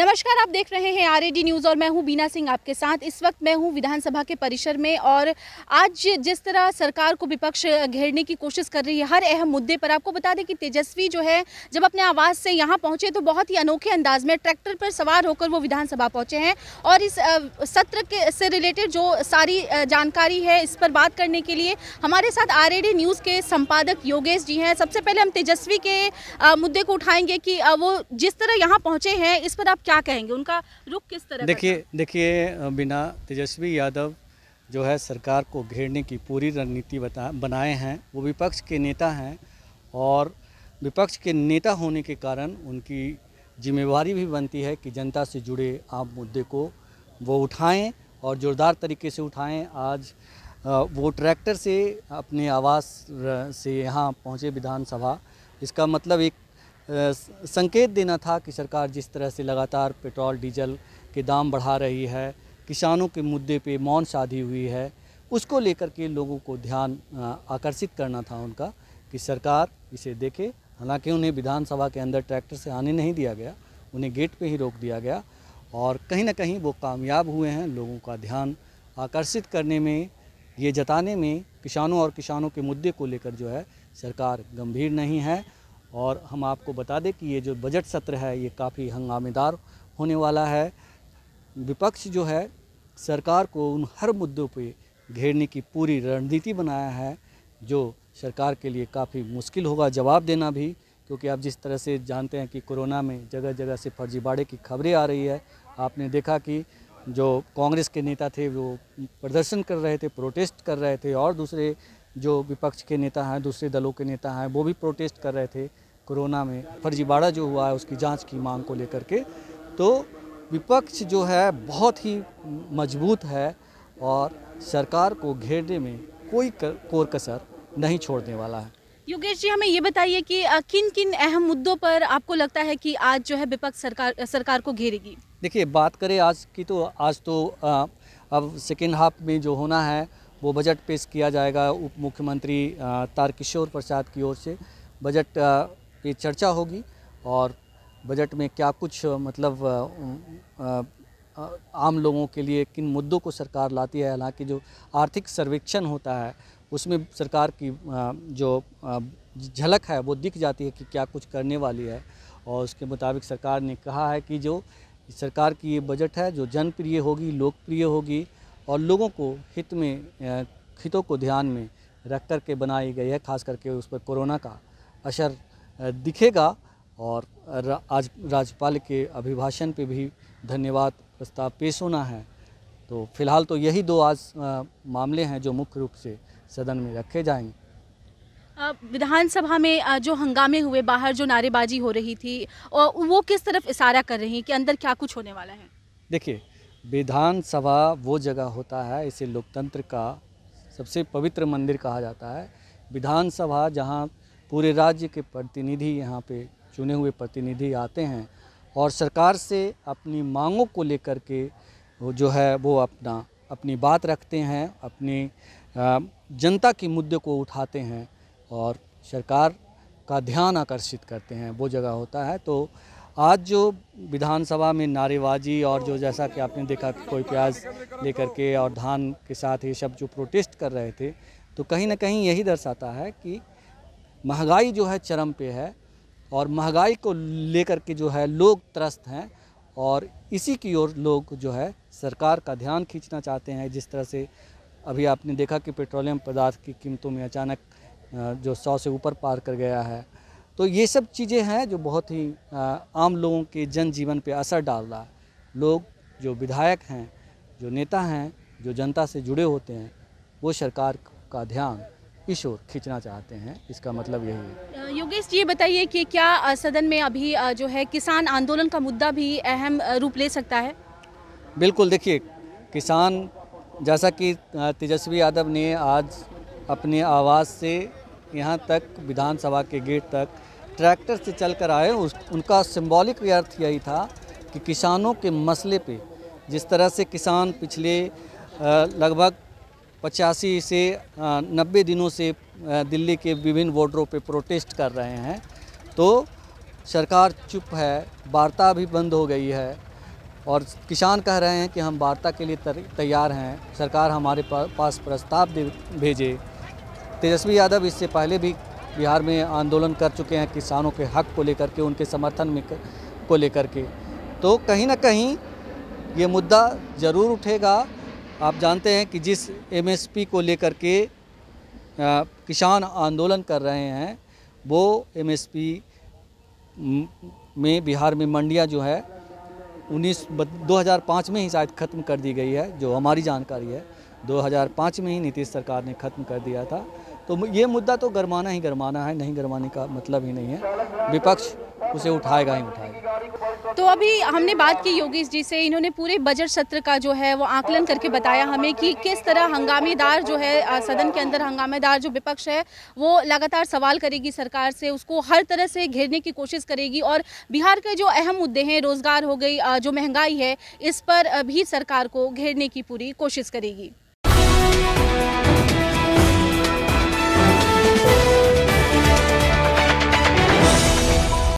नमस्कार आप देख रहे हैं आर न्यूज़ और मैं हूं बीना सिंह आपके साथ इस वक्त मैं हूं विधानसभा के परिसर में और आज जिस तरह सरकार को विपक्ष घेरने की कोशिश कर रही है हर अहम मुद्दे पर आपको बता दें कि तेजस्वी जो है जब अपने आवाज़ से यहाँ पहुँचे तो बहुत ही अनोखे अंदाज में ट्रैक्टर पर सवार होकर वो विधानसभा पहुँचे हैं और इस सत्र के से रिलेटेड जो सारी जानकारी है इस पर बात करने के लिए हमारे साथ आर न्यूज़ के संपादक योगेश जी हैं सबसे पहले हम तेजस्वी के मुद्दे को उठाएंगे कि वो जिस तरह यहाँ पहुँचे हैं इस पर आप क्या कहेंगे उनका रुख किस तरह देखिए देखिए बिना तेजस्वी यादव जो है सरकार को घेरने की पूरी रणनीति बता बनाए हैं वो विपक्ष के नेता हैं और विपक्ष के नेता होने के कारण उनकी जिम्मेवारी भी बनती है कि जनता से जुड़े आम मुद्दे को वो उठाएं और ज़ोरदार तरीके से उठाएं आज वो ट्रैक्टर से अपने आवास से यहाँ पहुँचे विधानसभा इसका मतलब एक संकेत देना था कि सरकार जिस तरह से लगातार पेट्रोल डीजल के दाम बढ़ा रही है किसानों के मुद्दे पे मौन शादी हुई है उसको लेकर के लोगों को ध्यान आकर्षित करना था उनका कि सरकार इसे देखे हालांकि उन्हें विधानसभा के अंदर ट्रैक्टर से आने नहीं दिया गया उन्हें गेट पे ही रोक दिया गया और कहीं ना कहीं वो कामयाब हुए हैं लोगों का ध्यान आकर्षित करने में ये जताने में किसानों और किसानों के मुद्दे को लेकर जो है सरकार गंभीर नहीं है और हम आपको बता दें कि ये जो बजट सत्र है ये काफ़ी हंगामेदार होने वाला है विपक्ष जो है सरकार को उन हर मुद्दों पे घेरने की पूरी रणनीति बनाया है जो सरकार के लिए काफ़ी मुश्किल होगा जवाब देना भी क्योंकि आप जिस तरह से जानते हैं कि कोरोना में जगह जगह से फर्जीबाड़े की खबरें आ रही है आपने देखा कि जो कांग्रेस के नेता थे वो प्रदर्शन कर रहे थे प्रोटेस्ट कर रहे थे और दूसरे जो विपक्ष के नेता हैं दूसरे दलों के नेता हैं वो भी प्रोटेस्ट कर रहे थे कोरोना में फर्जीवाड़ा जो हुआ है उसकी जांच की मांग को लेकर के तो विपक्ष जो है बहुत ही मजबूत है और सरकार को घेरने में कोई कोर कसर नहीं छोड़ने वाला है योगेश जी हमें ये बताइए कि किन किन अहम मुद्दों पर आपको लगता है कि आज जो है विपक्ष सरकार सरकार को घेरेगी देखिए बात करें आज की तो आज तो आ, अब सेकेंड हाफ में जो होना है वो बजट पेश किया जाएगा उप मुख्यमंत्री तारकिशोर प्रसाद की ओर से बजट की चर्चा होगी और बजट में क्या कुछ मतलब आ, आ, आम लोगों के लिए किन मुद्दों को सरकार लाती है हालांकि जो आर्थिक सर्वेक्षण होता है उसमें सरकार की जो झलक है वो दिख जाती है कि क्या कुछ करने वाली है और उसके मुताबिक सरकार ने कहा है कि जो सरकार की ये बजट है जो जनप्रिय होगी लोकप्रिय होगी और लोगों को हित में हितों को ध्यान में रख कर के बनाई गई है खास करके उस पर कोरोना का असर दिखेगा और आज राज्यपाल के अभिभाषण पे भी धन्यवाद प्रस्ताव पेश होना है तो फिलहाल तो यही दो आज मामले हैं जो मुख्य रूप से सदन में रखे जाएंगे विधानसभा में जो हंगामे हुए बाहर जो नारेबाजी हो रही थी और वो किस तरफ इशारा कर रही हैं कि अंदर क्या कुछ होने वाला है देखिए विधानसभा वो जगह होता है इसे लोकतंत्र का सबसे पवित्र मंदिर कहा जाता है विधानसभा जहाँ पूरे राज्य के प्रतिनिधि यहाँ पे चुने हुए प्रतिनिधि आते हैं और सरकार से अपनी मांगों को लेकर के जो है वो अपना अपनी बात रखते हैं अपनी जनता के मुद्दे को उठाते हैं और सरकार का ध्यान आकर्षित करते हैं वो जगह होता है तो आज जो विधानसभा में नारेबाजी और जो जैसा कि आपने देखा कोई प्याज लेकर के और धान के साथ ये सब जो प्रोटेस्ट कर रहे थे तो कहीं ना कहीं यही दर्शाता है कि महंगाई जो है चरम पे है और महंगाई को लेकर के जो है लोग त्रस्त हैं और इसी की ओर लोग जो है सरकार का ध्यान खींचना चाहते हैं जिस तरह से अभी आपने देखा कि पेट्रोलियम पदार्थ की कीमतों में अचानक जो सौ से ऊपर पार कर गया है तो ये सब चीज़ें हैं जो बहुत ही आम लोगों के जनजीवन पे असर डाल रहा है लोग जो विधायक हैं जो नेता हैं जो जनता से जुड़े होते हैं वो सरकार का ध्यान इस ओर खींचना चाहते हैं इसका मतलब यही है योगेश जी ये बताइए कि क्या सदन में अभी जो है किसान आंदोलन का मुद्दा भी अहम रूप ले सकता है बिल्कुल देखिए किसान जैसा कि तेजस्वी यादव ने आज अपने आवाज़ से यहाँ तक विधानसभा के गेट तक ट्रैक्टर से चल कर आए उस उनका सिंबॉलिक अर्थ यही था कि किसानों के मसले पे जिस तरह से किसान पिछले लगभग पचासी से नब्बे दिनों से दिल्ली के विभिन्न बॉर्डरों पे प्रोटेस्ट कर रहे हैं तो सरकार चुप है वार्ता भी बंद हो गई है और किसान कह रहे हैं कि हम वार्ता के लिए तैयार हैं सरकार हमारे पास प्रस्ताव भेजे तेजस्वी यादव इससे पहले भी बिहार में आंदोलन कर चुके हैं किसानों के हक को लेकर के उनके समर्थन में कर, को लेकर के तो कहीं ना कहीं ये मुद्दा ज़रूर उठेगा आप जानते हैं कि जिस एमएसपी को लेकर के किसान आंदोलन कर रहे हैं वो एमएसपी में बिहार में मंडियां जो है उन्नीस दो में ही शायद ख़त्म कर दी गई है जो हमारी जानकारी है 2005 में ही नीतीश सरकार ने ख़त्म कर दिया था तो ये मुद्दा तो गरमाना ही गरमाना है नहीं गरमाने का मतलब ही नहीं है विपक्ष उसे उठाएगा ही उठाएगा तो अभी हमने बात की योगेश जी से इन्होंने पूरे बजट सत्र का जो है वो आकलन करके बताया हमें कि किस तरह हंगामेदार जो है सदन के अंदर हंगामेदार जो विपक्ष है वो लगातार सवाल करेगी सरकार से उसको हर तरह से घेरने की कोशिश करेगी और बिहार के जो अहम मुद्दे हैं रोज़गार हो गई जो महंगाई है इस पर भी सरकार को घेरने की पूरी कोशिश करेगी